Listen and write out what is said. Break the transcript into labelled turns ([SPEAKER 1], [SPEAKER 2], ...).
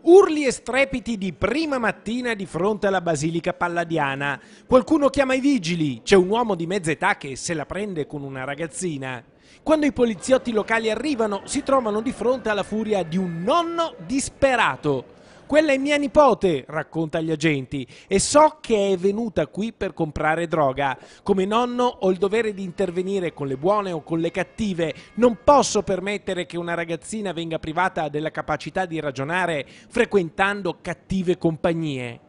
[SPEAKER 1] Urli e strepiti di prima mattina di fronte alla Basilica Palladiana. Qualcuno chiama i vigili, c'è un uomo di mezza età che se la prende con una ragazzina. Quando i poliziotti locali arrivano si trovano di fronte alla furia di un nonno disperato quella è mia nipote, racconta agli agenti, e so che è venuta qui per comprare droga. Come nonno ho il dovere di intervenire con le buone o con le cattive. Non posso permettere che una ragazzina venga privata della capacità di ragionare frequentando cattive compagnie.